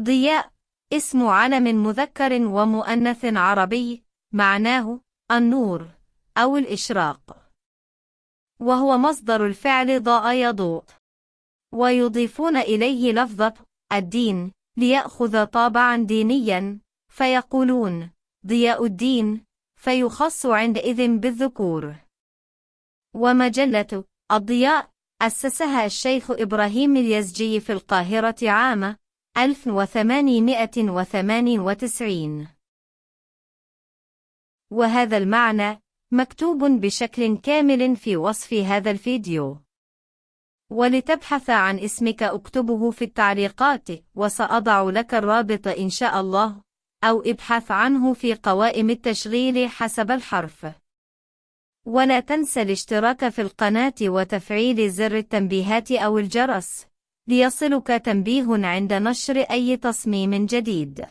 ضياء اسم علم مذكر ومؤنث عربي معناه النور أو الإشراق وهو مصدر الفعل ضاء يضوء ويضيفون إليه لفظة الدين ليأخذ طابعا دينيا فيقولون ضياء الدين فيخص عندئذ بالذكور ومجلة الضياء أسسها الشيخ إبراهيم اليزجي في القاهرة عام 1898 وهذا المعنى مكتوب بشكل كامل في وصف هذا الفيديو ولتبحث عن اسمك اكتبه في التعليقات وسأضع لك الرابط إن شاء الله أو ابحث عنه في قوائم التشغيل حسب الحرف ولا تنسى الاشتراك في القناة وتفعيل زر التنبيهات أو الجرس ليصلك تنبيه عند نشر أي تصميم جديد